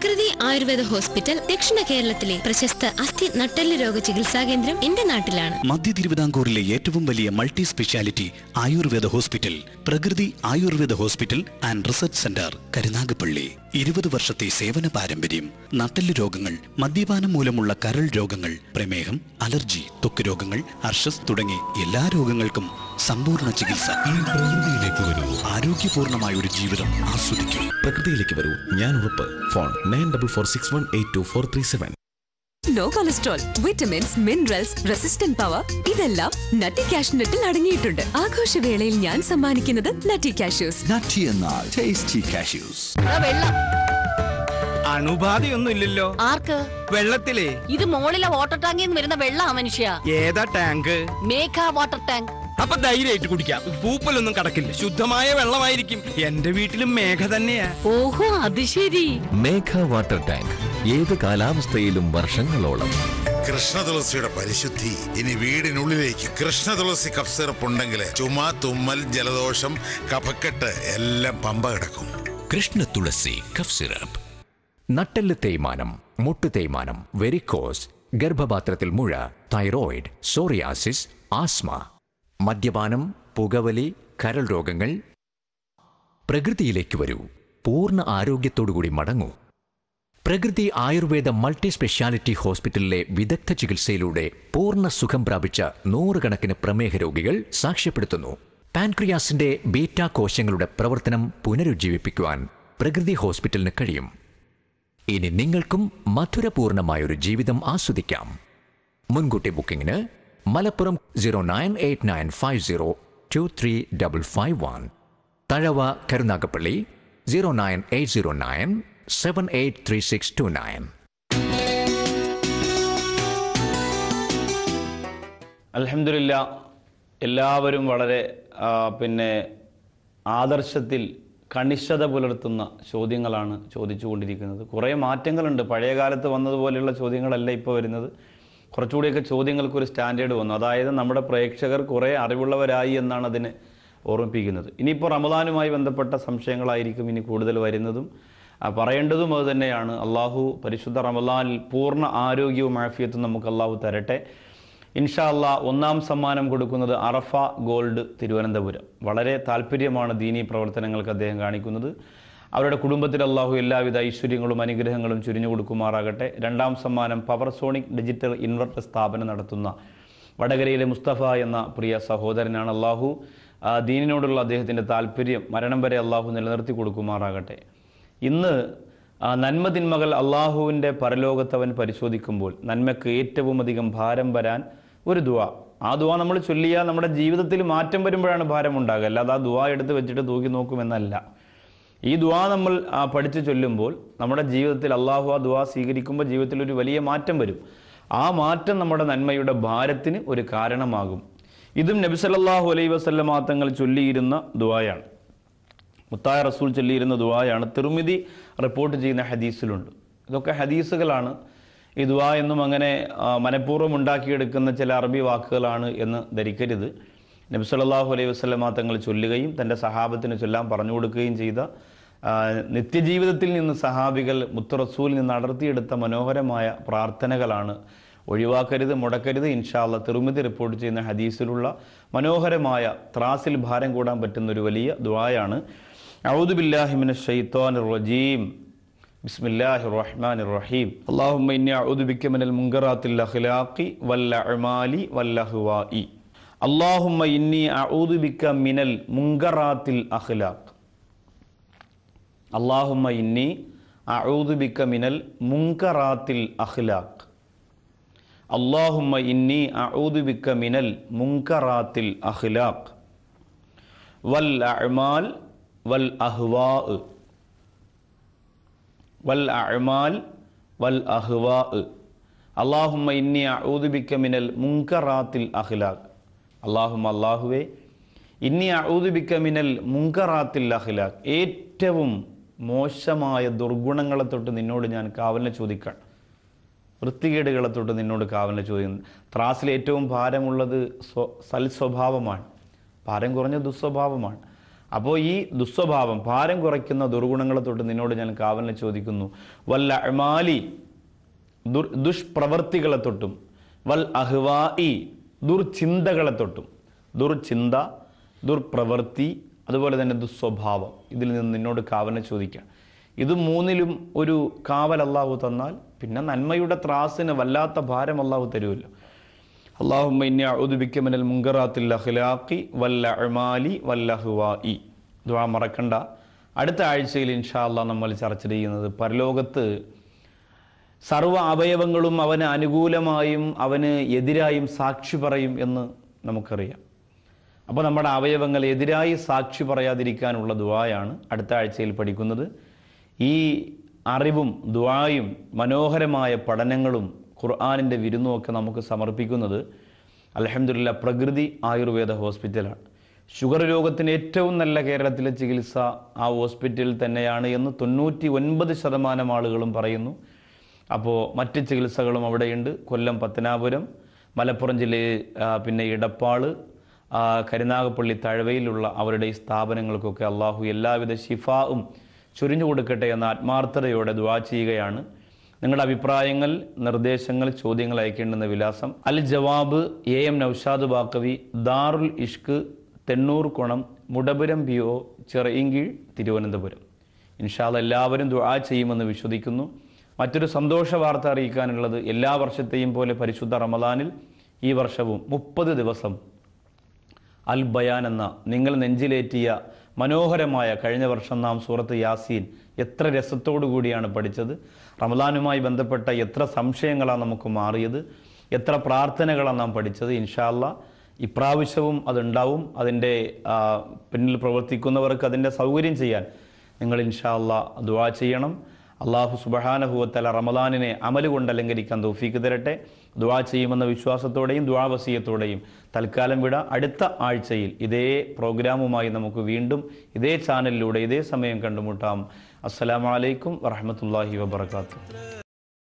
പ്രകൃതി ആയുർവേദ ഹോസ്പിറ്റൽ ദക്ഷിണ കേരളത്തിലെ പ്രശസ്ത അസ്ഥി നട്ടല്ല് രോഗ ചികിത്സാ കേന്ദ്രം എന്റെ നാട്ടിലാണ് മധ്യ തിരുവിതാംകൂറിലെ ഏറ്റവും വലിയ multi speciality Ayurveda hospital Prakriti Ayurveda hospital and research centre Karunagappally ഇരുപത് വർഷത്തെ സേവന പാരമ്പര്യം നട്ടല്ല് രോഗങ്ങൾ മദ്യപാനം മൂലമുള്ള കരൾ രോഗങ്ങൾ പ്രമേഹം അലർജി തൊക്ക് രോഗങ്ങൾ അർഷസ് തുടങ്ങി എല്ലാ രോഗങ്ങൾക്കും സമ്പൂർണ്ണ ചികിത്സ പ്രകൃതിയിലേക്ക് വരൂ ആരോഗ്യപൂർണമായ ഒരു ജീവിതം ആസ്വദിക്കൂ പ്രകൃതിയിലേക്ക് വരൂ ഞാൻ ഉറപ്പ് phone nine double four six one eight two four three seven low cholesterol vitamins minerals resistant power ഇതെല്ലാം നട്ടി കാഷ് നട്ടിൽ അടങ്ങിയിട്ടുണ്ട് ആഘോഷവേളയിൽ ഞാൻ സമ്മാനിക്കുന്നത് നട്ടി കാഷ്യൂസ് നട്ടി എന്നാൽ ടേസ്റ്റി കാഷ്യൂസ് അണുബാധയൊന്നും ഇല്ലല്ലോ ആർക്ക് വെള്ളത്തിലേ ഇത് മോളിലെ വാട്ടർ ടാങ്കിൽ നിന്ന് വരുന്ന വെള്ളാ മനുഷ്യ ഏതാ ടാങ്ക് മേഘ വാട്ടർ ടാങ്ക് അപ്പൊ ധൈര്യമായിട്ട് കുടിക്കാം പൂപ്പലൊന്നും കടക്കില്ല ശുദ്ധമായ വെള്ളമായിരിക്കും എന്റെ വീട്ടിലും മേഘ തന്നെയാ ഓഹോ അത് ശരി മേഘ വാട്ടർ ടാങ്ക് ഏത് കാലാവസ്ഥയിലും വർഷങ്ങളോളം കൃഷ്ണ തുളസിയുടെ പരിശുദ്ധി ഇനി വീടിനുള്ളിലേക്ക് കൃഷ്ണ തുളസി കഫ് സിറപ്പ് ഉണ്ടെങ്കിൽ ചുമ തുമ്മൽ ജലദോഷം കഫക്കെട്ട് എല്ലാം പമ്പ കിടക്കും കൃഷ്ണ തുളസി കഫ് സിറപ്പ് നട്ടെല്ല് തേയ്മാനം മുട്ട് തേയ്മാനം വെരിക്കോസ് ഗർഭപാത്രത്തിൽ മുഴ തൈറോയിഡ് സോറിയാസിസ് ആസ്മ മദ്യപാനം പുകവലി കരൾ രോഗങ്ങൾ പ്രകൃതിയിലേക്ക് വരൂ പൂർണ്ണ ആരോഗ്യത്തോടുകൂടി മടങ്ങൂ പ്രകൃതി ആയുർവേദ മൾട്ടി സ്പെഷ്യാലിറ്റി ഹോസ്പിറ്റലിലെ വിദഗ്ധ ചികിത്സയിലൂടെ പൂർണ്ണ സുഖം പ്രാപിച്ച നൂറുകണക്കിന് പ്രമേഹ രോഗികൾ സാക്ഷ്യപ്പെടുത്തുന്നു പാൻക്രിയാസിന്റെ ബീറ്റാ കോശങ്ങളുടെ പ്രവർത്തനം പുനരുജ്ജീവിപ്പിക്കുവാൻ പ്രകൃതി ഹോസ്പിറ്റലിന് കഴിയും ഇനി നിങ്ങൾക്കും മധുരപൂർണമായൊരു ജീവിതം ആസ്വദിക്കാം മുൻകൂട്ടി ബുക്കിംഗിന് Malappuram zero nine eight nine five zero two three double five one Thazhava Karunagappally zero nine eight zero nine seven eight three six two nine അലഹമില്ല എല്ലാവരും വളരെ പിന്നെ ആദർശത്തിൽ കണിഷ്ഠത പുലർത്തുന്ന ചോദ്യങ്ങളാണ് ചോദിച്ചുകൊണ്ടിരിക്കുന്നത് കുറേ മാറ്റങ്ങളുണ്ട് പഴയ കാലത്ത് വന്നതുപോലെയുള്ള ചോദ്യങ്ങളല്ല ഇപ്പോൾ വരുന്നത് കുറച്ചുകൂടിയൊക്കെ ചോദ്യങ്ങൾക്ക് ഒരു സ്റ്റാൻഡേർഡ് വന്നു അതായത് നമ്മുടെ പ്രേക്ഷകർ കുറേ അറിവുള്ളവരായി എന്നാണ് അതിന് ഓർമ്മിപ്പിക്കുന്നത് ഇനിയിപ്പോൾ റമദാനുമായി ബന്ധപ്പെട്ട സംശയങ്ങളായിരിക്കും ഇനി കൂടുതൽ വരുന്നതും പറയേണ്ടതും അത് തന്നെയാണ് അള്ളാഹു പരിശുദ്ധ റമദാനിൽ പൂർണ്ണ ആരോഗ്യവും ആഫിയത്തും നമുക്ക് അള്ളാഹു തരട്ടെ ഇൻഷാ അള്ളാ ഒന്നാം സമ്മാനം കൊടുക്കുന്നത് അറഫ ഗോൾഡ് തിരുവനന്തപുരം വളരെ താല്പര്യമാണ് ദീനീ പ്രവർത്തനങ്ങൾക്ക് അദ്ദേഹം കാണിക്കുന്നത് അവരുടെ കുടുംബത്തിൽ അള്ളാഹു എല്ലാവിധ ഐശ്വര്യങ്ങളും അനുഗ്രഹങ്ങളും ചുരിഞ്ഞു കൊടുക്കുമാറാകട്ടെ രണ്ടാം സമ്മാനം പവർ സോണിക് ഡിജിറ്റൽ ഇൻവെർട്ടർ സ്ഥാപനം നടത്തുന്ന വടകരയിലെ മുസ്തഫ എന്ന പ്രിയ സഹോദരനാണ് അള്ളാഹു ദീനിനോടുള്ള അദ്ദേഹത്തിൻ്റെ താല്പര്യം മരണം വരെ അള്ളാഹു നിലനിർത്തി കൊടുക്കുമാറാകട്ടെ ഇന്ന് തിന്മകൾ അള്ളാഹുവിൻ്റെ പരലോകത്തവൻ പരിശോധിക്കുമ്പോൾ നന്മയ്ക്ക് ഏറ്റവും അധികം ഭാരം വരാൻ ഒരു ദുവാ ആ ദുവാ നമ്മൾ ചൊല്ലിയാൽ നമ്മുടെ ജീവിതത്തിൽ മാറ്റം വരുമ്പോഴാണ് ഭാരം ഉണ്ടാകുക അല്ലാതെ ആ ദുവാ എടുത്ത് വെച്ചിട്ട് തൂക്കി നോക്കുമെന്നല്ല ഈ ദുവാ നമ്മൾ പഠിച്ചു ചൊല്ലുമ്പോൾ നമ്മുടെ ജീവിതത്തിൽ അള്ളാഹു ആ ദുവാ സ്വീകരിക്കുമ്പോൾ ജീവിതത്തിൽ ഒരു വലിയ മാറ്റം വരും ആ മാറ്റം നമ്മുടെ നന്മയുടെ ഭാരത്തിന് ഒരു കാരണമാകും ഇതും നബി സല്ലാഹു അലൈ വസല്ലമാ തങ്ങൾ ചൊല്ലിയിരുന്ന ദുവായാണ് മുത്തായ റസൂൽ ചൊല്ലിയിരുന്ന ദുവായാണ് തിരുമിതി റിപ്പോർട്ട് ചെയ്യുന്ന ഹദീസിലുണ്ട് ഇതൊക്കെ ഹദീസുകളാണ് ഈ ദുവാ എന്നും അങ്ങനെ മനഃപൂർവ്വം ഉണ്ടാക്കിയെടുക്കുന്ന ചില അറബി വാക്കുകളാണ് എന്ന് ധരിക്കരുത് നബി സല്ലാഹു അലൈഹി വസ്ലമ തങ്ങൾ ചൊല്ലുകയും തൻ്റെ സഹാബത്തിന് ചൊല്ലാൻ പറഞ്ഞു കൊടുക്കുകയും ചെയ്ത നിത്യജീവിതത്തിൽ നിന്ന് സഹാബികൾ മുത്തറസൂൽ നിന്ന് അടർത്തിയെടുത്ത മനോഹരമായ പ്രാർത്ഥനകളാണ് ഒഴിവാക്കരുത് മുടക്കരുത് ഇൻഷാല്ല തിരുമിതി റിപ്പോർട്ട് ചെയ്യുന്ന ഹദീസിലുള്ള മനോഹരമായ ത്രാസിൽ ഭാരം കൂടാൻ പറ്റുന്ന ഒരു വലിയ ദുആയാണ് ഔദു ബില്ലാഹിമിൻ ഷെയ്ത്താൻ റജീം ബിസ്മില്ലാഹി റഹ്മാൻ റഹീം അള്ളാഹുമ്മ ഇന്നി അഊദു ബിക മിനൽ മുങ്കറാത്തിൽ അഖ്ലാഖി വൽ അഅമാലി വൽ അഹ്വാഇ അള്ളാഹുമ്മ ഇന്നി അഊദു ബിക മിനൽ മുങ്കറാത്തിൽ അഖ്ലാഖ് അള്ളാഹുമ്മ ഇന്നി അഊദുബിക്ക മിനൽ മുങ്കറാത്തിൽ അഖ്ലാഖ് അള്ളാഹുമ്മ ഇന്നി അഊദുബിക്ക മിനൽ മുങ്കറാത്തിൽ അഖ്ലാഖ് വൽ അഴ്മാൽ വൽ അഹ്വാ വൽ അഴ്മാൽ വൽ അഹ്വാ അള്ളാഹുമ്മ ഇന്നി അഊദുബിക്ക മിനൽ മുങ്കറാത്തിൽ അഖ്ലാഖ് അള്ളാഹുമ്മ അള്ളാഹുവേ ഇന്നി അഊദുബിക്ക മിനൽ മുങ്കറാത്തിൽ അഖ്ലാഖ് ഏറ്റവും മോശമായ ദുർഗുണങ്ങളെ തൊട്ട് നിന്നോട് ഞാൻ കാവലിനെ ചോദിക്കാൻ വൃത്തികേടുകളെ തൊട്ട് നിന്നോട് കാവലിനെ ചോദിക്കുന്നു ത്രാസിൽ ഏറ്റവും ഭാരമുള്ളത് സ്വ സൽസ്വഭാവമാണ് ഭാരം കുറഞ്ഞ ദുസ്വഭാവമാണ് അപ്പോൾ ഈ ദുസ്വഭാവം ഭാരം കുറയ്ക്കുന്ന ദുർഗുണങ്ങളെ തൊട്ട് നിന്നോട് ഞാൻ കാവലിനെ ചോദിക്കുന്നു വല്ല അമാലി ദുർ ദുഷ്പ്രവൃത്തികളെ തൊട്ടും വൽ അഹ്വായി ദുർചിന്തകളെ തൊട്ടും ദുർചിന്ത ദുർപ്രവൃത്തി അതുപോലെ തന്നെ ദുസ്വഭാവം ഇതിൽ നിന്ന് നിന്നോട് കാവന ചോദിക്കുക ഇത് മൂന്നിലും ഒരു കാവൽ അള്ളാഹു തന്നാൽ പിന്നെ നന്മയുടെ ത്രാസിന് വല്ലാത്ത ഭാരം അള്ളാഹു തരുമല്ലോ അള്ളാഹുമ്മ ഇനി ഉദുബിക്കമനൽ മുങ്കറാത്തിൽ അഖ്ലാഖി വല്ല അമാലി വല്ലഹുവായി ദുവാ മറക്കണ്ട അടുത്ത ആഴ്ചയിൽ ഇൻഷാ അല്ലാ നമ്മൾ ചർച്ച ചെയ്യുന്നത് പരലോകത്ത് സർവ്വ അവയവങ്ങളും അവന് അനുകൂലമായും അവന് എതിരായും സാക്ഷി പറയും എന്ന് നമുക്കറിയാം അപ്പോൾ നമ്മുടെ അവയവങ്ങൾ എതിരായി സാക്ഷി പറയാതിരിക്കാനുള്ള ദുവായാണ് അടുത്ത ആഴ്ചയിൽ പഠിക്കുന്നത് ഈ അറിവും ദുവായും മനോഹരമായ പഠനങ്ങളും ഖുർആാനിൻ്റെ വിരുന്നുമൊക്കെ നമുക്ക് സമർപ്പിക്കുന്നത് അലഹമില്ല പ്രകൃതി ആയുർവേദ ഹോസ്പിറ്റലാണ് ഷുഗർ രോഗത്തിന് ഏറ്റവും നല്ല കേരളത്തിലെ ചികിത്സ ആ ഹോസ്പിറ്റലിൽ തന്നെയാണ് എന്ന് തൊണ്ണൂറ്റി ഒൻപത് ശതമാനം ആളുകളും പറയുന്നു അപ്പോൾ മറ്റ് ചികിത്സകളും അവിടെയുണ്ട് കൊല്ലം പത്തനാപുരം മലപ്പുറം ജില്ലയിൽ പിന്നെ ഇടപ്പാള് കരുനാഗപ്പള്ളി തഴവയിലുള്ള അവരുടെ ഈ സ്ഥാപനങ്ങൾക്കൊക്കെ അള്ളാഹു എല്ലാവിധ ശിഫാവും ചുരിഞ്ഞു കൊടുക്കട്ടെ എന്ന ആത്മാർത്ഥതയോടെ ദുവാ ചെയ്യുകയാണ് നിങ്ങളുടെ അഭിപ്രായങ്ങൾ നിർദ്ദേശങ്ങൾ ചോദ്യങ്ങൾ അയക്കേണ്ടുന്ന വിലാസം അൽ ജവാബ് എ എം നൌഷാദ് ബാക്കവി ദാറുൽ ഇഷ്ക് തെണ്ണൂർ കുണം മുടപുരം പി ഒ ചെറിയങ്കീഴ് തിരുവനന്തപുരം ഇൻഷാദ് എല്ലാവരും ദുആ ചെയ്യുമെന്ന് വിശ്വസിക്കുന്നു മറ്റൊരു സന്തോഷ വാർത്ത അറിയിക്കാനുള്ളത് എല്ലാ വർഷത്തെയും പോലെ പരിശുദ്ധ റമദാനിൽ ഈ വർഷവും മുപ്പത് ദിവസം അൽ ബയാൻ എന്ന നിങ്ങൾ നെഞ്ചിലേറ്റിയ മനോഹരമായ കഴിഞ്ഞ വർഷം നാം സൂറത്ത് യാസീൻ എത്ര രസത്തോടു കൂടിയാണ് പഠിച്ചത് റമദാനുമായി ബന്ധപ്പെട്ട എത്ര സംശയങ്ങളാണ് നമുക്ക് മാറിയത് എത്ര പ്രാർത്ഥനകളാണ് നാം പഠിച്ചത് ഇൻഷാല്ല ഇപ്രാവശ്യവും അതുണ്ടാവും അതിൻ്റെ പിന്നിൽ പ്രവർത്തിക്കുന്നവർക്ക് അതിൻ്റെ സൗകര്യം ചെയ്യാൻ നിങ്ങൾ ഇൻഷാല്ല ദുവാ ചെയ്യണം അള്ളാഹു സുബഹാനഹുവത്തല റമദാനിനെ അമലുകൊണ്ട് അലങ്കരിക്കാൻ തോഫീക്ക് തരട്ടെ ദ്വാ ചെയ്യുമെന്ന വിശ്വാസത്തോടെയും ദ്വാവസീയത്തോടെയും തൽക്കാലം വിട അടുത്ത ആഴ്ചയിൽ ഇതേ പ്രോഗ്രാമുമായി നമുക്ക് വീണ്ടും ഇതേ ചാനലിലൂടെ ഇതേ സമയം കണ്ടുമുട്ടാം അസ്സലാമലൈക്കും വറഹമത്തല്ലാഹി വാത്തു